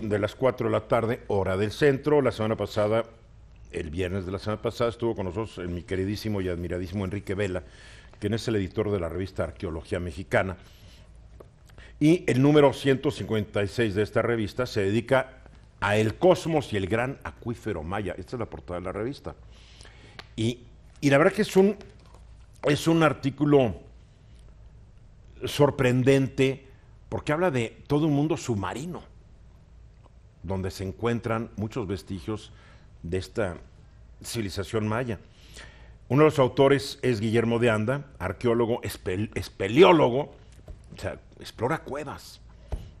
de las 4 de la tarde, hora del centro. La semana pasada, el viernes de la semana pasada, estuvo con nosotros mi queridísimo y admiradísimo Enrique Vela, quien es el editor de la revista Arqueología Mexicana. Y el número 156 de esta revista se dedica a el cosmos y el gran acuífero maya. Esta es la portada de la revista. Y, y la verdad que es un, es un artículo sorprendente porque habla de todo un mundo submarino donde se encuentran muchos vestigios de esta civilización maya. Uno de los autores es Guillermo de Anda, arqueólogo, espeleólogo, o sea, explora cuevas.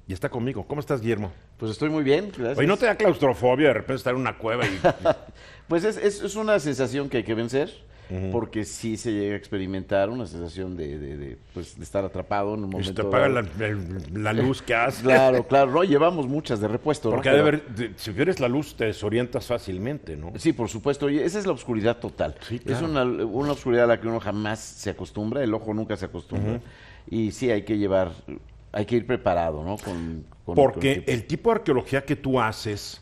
Y está conmigo. ¿Cómo estás, Guillermo? Pues estoy muy bien, gracias. ¿no te da claustrofobia de repente estar en una cueva? Y... pues es, una sensación que hay que vencer porque sí se llega a experimentar una sensación de, pues, estar atrapado en un este, momento. te apaga la, luz que haces. claro, claro. llevamos muchas de repuesto. Porque si pierdes la luz te desorientas fácilmente, ¿no? Sí, por supuesto. esa es la oscuridad total. Es una, una, oscuridad a la que uno jamás se acostumbra, el ojo nunca se acostumbra. Y sí, hay que llevar, hay que ir preparado, ¿no? Con, porque el tipo de arqueología que tú haces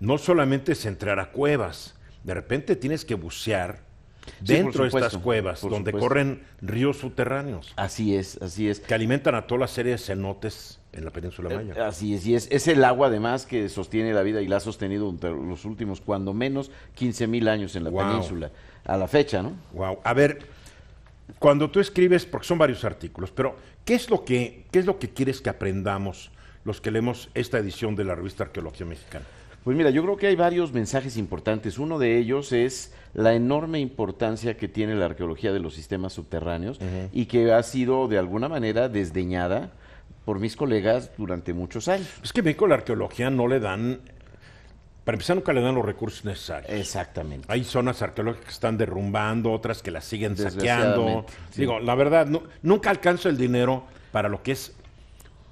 no solamente es entrar a cuevas, de repente tienes que bucear dentro de estas cuevas, donde corren ríos subterráneos. Así es, así es. Que alimentan a toda la serie de cenotes en la península eh, maya. así es, y es, es el agua además que sostiene la vida y la ha sostenido durante los últimos, cuando menos, 15 mil años en la península, a la fecha, ¿no? Wow. A ver, cuando tú escribes, porque son varios artículos, pero ¿qué es lo que, qué es lo que quieres que aprendamos los que leemos esta edición de la revista Arqueología Mexicana? Pues mira, yo creo que hay varios mensajes importantes. Uno de ellos es la enorme importancia que tiene la arqueología de los sistemas subterráneos y que ha sido de alguna manera desdeñada por mis colegas durante muchos años. Pues es que ven México la arqueología no le dan, para empezar nunca le dan los recursos necesarios. Exactamente. Hay zonas arqueológicas que están derrumbando, otras que las siguen saqueando. Digo, la verdad, nunca alcanza el dinero para lo que es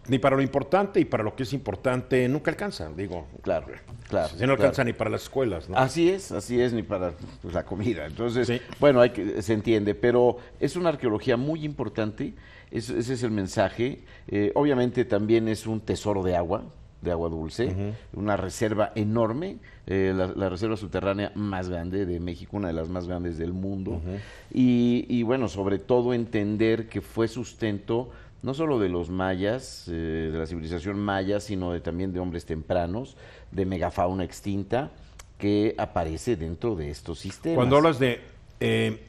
ni para lo importante y para lo que es importante nunca alcanza, digo. Claro, claro. se no alcanza ni para las escuelas, ¿no? Así es, así es, ni para pues, la comida. Entonces, bueno, hay que, se entiende, pero es una arqueología muy importante, ese es el mensaje. Eh, obviamente también es un tesoro de agua, de agua dulce, una reserva enorme, eh, la, reserva subterránea más grande de México, una de las más grandes del mundo. y bueno, sobre todo entender que fue sustento no solo de los mayas, eh, de la civilización maya, sino de, también de hombres tempranos, de megafauna extinta que aparece dentro de estos sistemas. Cuando hablas de eh,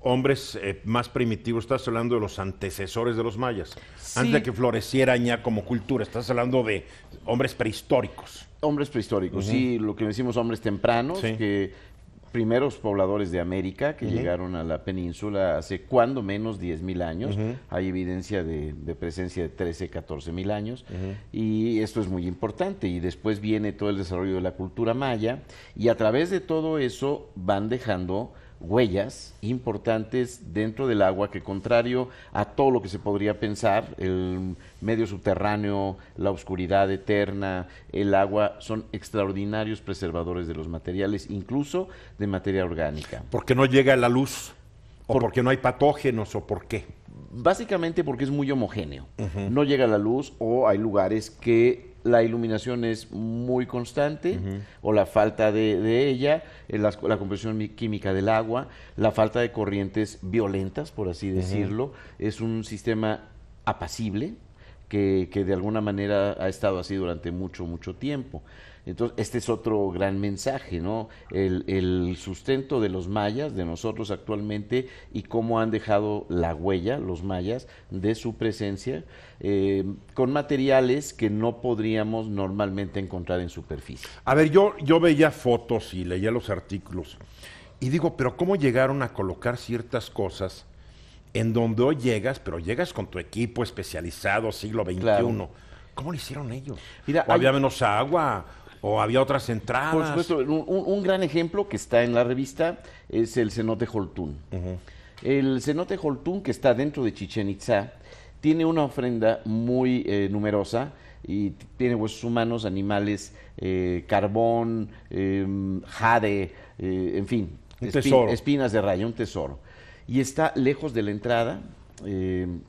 hombres eh, más primitivos, estás hablando de los antecesores de los mayas, antes de que floreciera ya como cultura, estás hablando de hombres prehistóricos. Hombres prehistóricos, sí, lo que decimos hombres tempranos, que primeros pobladores de América que llegaron a la península hace cuando menos 10.000 años. Hay evidencia de, presencia de 13, mil años. Y esto es muy importante. Y después viene todo el desarrollo de la cultura maya. Y a través de todo eso van dejando huellas importantes dentro del agua que contrario a todo lo que se podría pensar, el medio subterráneo, la oscuridad eterna, el agua, son extraordinarios preservadores de los materiales, incluso de materia orgánica. porque no llega la luz? ¿O porque no hay patógenos? ¿O por qué? Básicamente porque es muy homogéneo. No llega la luz o hay lugares que la iluminación es muy constante o la falta de, ella, eh, la, la, compresión química del agua, la falta de corrientes violentas, por así decirlo. Es un sistema apacible que, que de alguna manera ha estado así durante mucho, mucho tiempo. Entonces, este es otro gran mensaje, ¿no? El, sustento de los mayas, de nosotros actualmente, y cómo han dejado la huella, los mayas, de su presencia, eh, con materiales que no podríamos normalmente encontrar en superficie. A ver, yo, yo veía fotos y leía los artículos, y digo, pero ¿cómo llegaron a colocar ciertas cosas? en donde hoy llegas, pero llegas con tu equipo especializado, siglo XXI. ¿Cómo lo hicieron ellos? Mira, había menos agua, ¿O había otras entradas? Por supuesto, un, gran ejemplo que está en la revista es el cenote Holtún. El cenote Holtún, que está dentro de Chichen Itza, tiene una ofrenda muy eh, numerosa y tiene huesos humanos, animales, eh, carbón, em, jade, eh, en fin, espinas de raya, un tesoro. Y está lejos de la entrada em,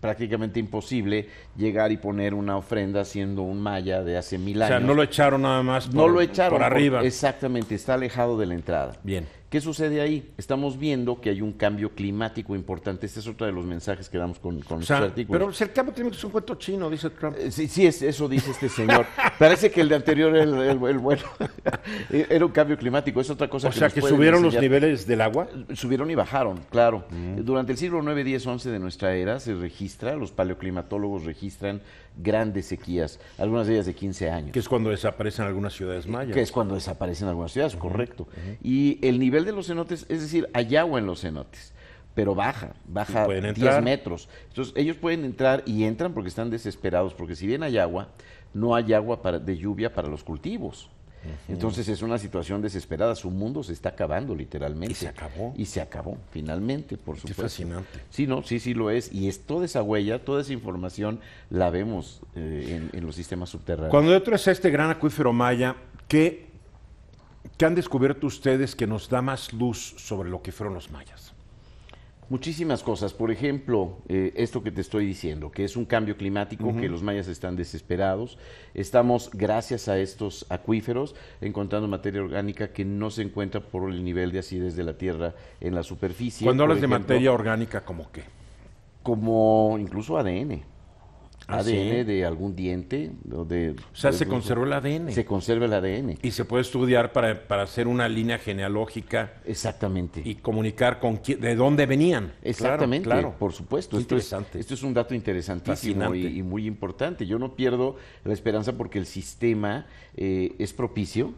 prácticamente imposible llegar y poner una ofrenda siendo un maya de hace mil años. O sea, no lo echaron nada más por, arriba. exactamente, está alejado de la entrada. Bien. ¿Qué sucede ahí? Estamos viendo que hay un cambio climático importante. Este es otro de los mensajes que damos con, con o Pero el cambio climático es un cuento chino, dice Trump. Eh, sí, es, eso dice este señor. Parece que el de anterior era el, bueno. era un cambio climático, es otra cosa. O sea, que subieron los niveles del agua. Subieron y bajaron, claro. Mm. Durante el siglo 9, 10, 11 de nuestra era se registra, los paleoclimatólogos registran grandes sequías, algunas de ellas de 15 años. Que es cuando desaparecen algunas ciudades mayas. Que es cuando desaparecen algunas ciudades, correcto. Y el nivel de los cenotes, es decir, hay agua en los cenotes, pero baja, baja 10 metros. Entonces, ellos pueden entrar y entran porque están desesperados, porque si bien hay agua, no hay agua de lluvia para los cultivos. Entonces es una situación desesperada, su mundo se está acabando literalmente. Y se acabó. Y se acabó, finalmente, por supuesto. fascinante. Sí, no, sí, sí lo es. Y es toda esa huella, toda esa información la vemos eh, en, los sistemas subterráneos. Cuando dentro es este gran acuífero maya, que ¿Qué han descubierto ustedes que nos da más luz sobre lo que fueron los mayas? Muchísimas cosas. Por ejemplo, eh, esto que te estoy diciendo, que es un cambio climático, que los mayas están desesperados. Estamos, gracias a estos acuíferos, encontrando materia orgánica que no se encuentra por el nivel de acidez de la tierra en la superficie. Cuando hablas de materia orgánica, ¿como qué? Como incluso ADN. ADN ah, de algún diente. o sea, se conservó el ADN. Se conserva el ADN. Y se puede estudiar para, hacer una línea genealógica. Exactamente. Y comunicar con de dónde venían. Exactamente, claro, por supuesto. esto interesante. Es, esto es un dato interesantísimo y, muy importante. Yo no pierdo la esperanza porque el sistema eh, es propicio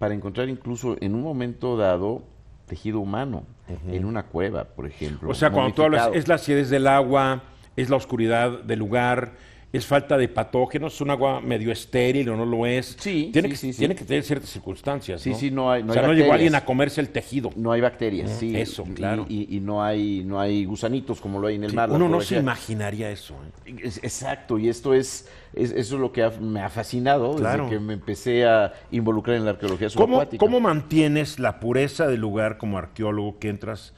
para encontrar incluso en un momento dado tejido humano, en una cueva, por ejemplo. O sea, cuando tú hablas, es la acidez del agua, es la oscuridad del lugar, es falta de patógenos, es un agua medio estéril o no lo es. Sí, tiene, sí, que, tiene que tener ciertas circunstancias. ¿no? Sí, sí, no hay. o sea, no llegó alguien a comerse el tejido. No hay bacterias, sí. Eso, claro. Y, no, hay, no hay gusanitos como lo hay en el mar. Uno no se imaginaría eso. ¿eh? exacto, y esto es, eso es lo que me ha fascinado desde que me empecé a involucrar en la arqueología subacuática. ¿Cómo, mantienes la pureza del lugar como arqueólogo que entras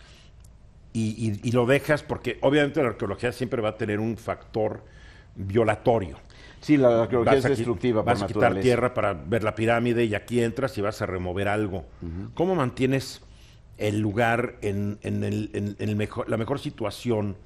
y lo dejas? Porque obviamente la arqueología siempre va a tener un factor violatorio. Sí, la, arqueología es destructiva. Vas a quitar tierra para ver la pirámide y aquí entras y vas a remover algo. ¿Cómo mantienes el lugar en, el, mejor, la mejor situación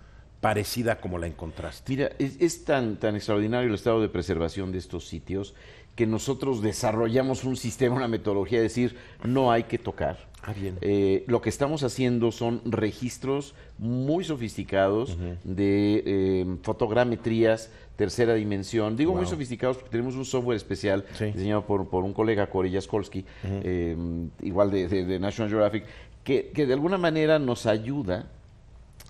parecida como la encontraste? Mira, es, es, tan, tan extraordinario el estado de preservación de estos sitios que nosotros desarrollamos un sistema, una metodología, de decir, no hay que tocar. Ah, eh, lo que estamos haciendo son registros muy sofisticados de em, fotogrametrías, tercera dimensión. Digo muy sofisticados porque tenemos un software especial diseñado por, un colega, Corey Jaskolski, em, igual de, National Geographic, que, que de alguna manera nos ayuda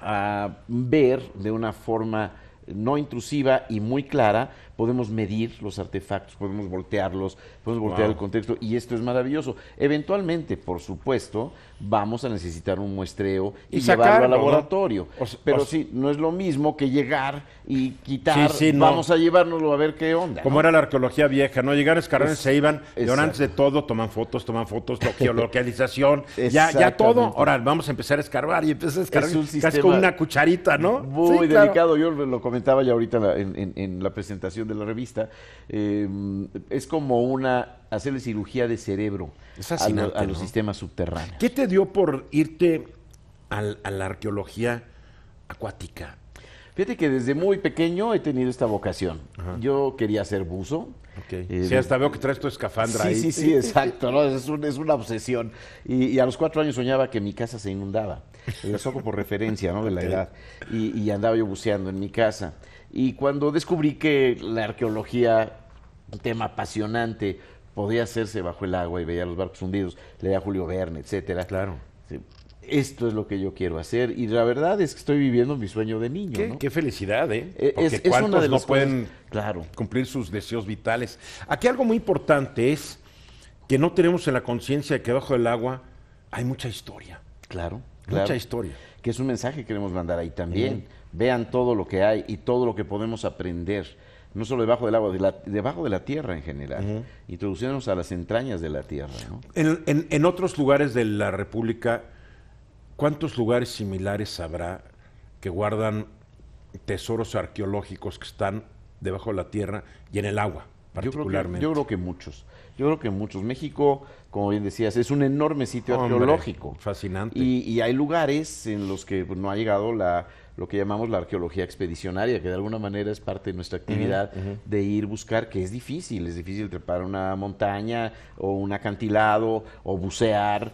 a ver de una forma no intrusiva y muy clara podemos medir los artefactos, podemos voltearlos, podemos voltear el contexto y esto es maravilloso. Eventualmente, por supuesto, vamos a necesitar un muestreo y, llevarlo al laboratorio. pero sí, no es lo mismo que llegar y quitar, vamos a llevárnoslo a ver qué onda. Como era la arqueología vieja, ¿no? Llegar a escarbar, se iban, y antes de todo toman fotos, toman fotos, geolocalización, ya, ya todo. Ahora vamos a empezar a escarbar y empieza a escarbar casi con una cucharita, ¿no? Muy delicado, yo lo comentaba ya ahorita en la presentación de la revista, em, es como una hacerle cirugía de cerebro a, los sistemas subterráneos. ¿Qué te dio por irte a la arqueología acuática? Fíjate que desde muy pequeño he tenido esta vocación. Yo quería ser buzo, sí, hasta veo que traes tu escafandra sí, ahí. Sí, sí, exacto, ¿no? Es, es una obsesión. Y, a los cuatro años soñaba que mi casa se inundaba. Eh, Eso por referencia, ¿no? De la edad. Y, andaba yo buceando en mi casa. Y cuando descubrí que la arqueología, un tema apasionante, podía hacerse bajo el agua y veía los barcos hundidos, leía a Julio Verne, etcétera. Claro esto es lo que yo quiero hacer. Y la verdad es que estoy viviendo mi sueño de niño. Qué, ¿no? qué felicidad, ¿eh? eh es, cuantos no pueden claro. cumplir sus deseos vitales. Aquí algo muy importante es que no tenemos en la conciencia que bajo el agua hay mucha historia. Claro, Mucha historia. Que es un mensaje que queremos mandar ahí también. Vean todo lo que hay y todo lo que podemos aprender no solo debajo del agua, debajo de la tierra en general, introduciéndonos a las entrañas de la tierra. en otros lugares de la República ¿cuántos lugares similares habrá que guardan tesoros arqueológicos que están debajo de la tierra y en el agua? Yo creo, que, muchos. Yo creo que muchos. México, como bien decías, es un enorme sitio arqueológico. Fascinante. Y, hay lugares en los que pues, no ha llegado la lo que llamamos la arqueología expedicionaria, que de alguna manera es parte de nuestra actividad de ir buscar, que es difícil, es difícil trepar una montaña o un acantilado o bucear,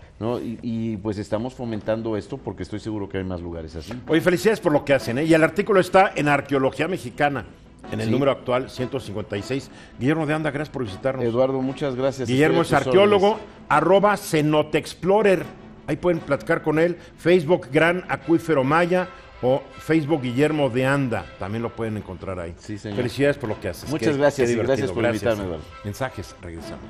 Y, pues estamos fomentando esto porque estoy seguro que hay más lugares así. Oye, felicidades por lo que hacen, ¿eh? Y el artículo está en Arqueología Mexicana en el número actual 156. Guillermo de Anda, gracias por visitarnos. Eduardo, muchas gracias. Guillermo es arqueólogo, arroba cenotexplorer. Ahí pueden platicar con él. Facebook Gran Acuífero Maya o Facebook Guillermo de Anda. También lo pueden encontrar ahí. Sí, señor. Felicidades por lo que haces. Muchas gracias gracias por invitarme, Eduardo. Mensajes, regresamos.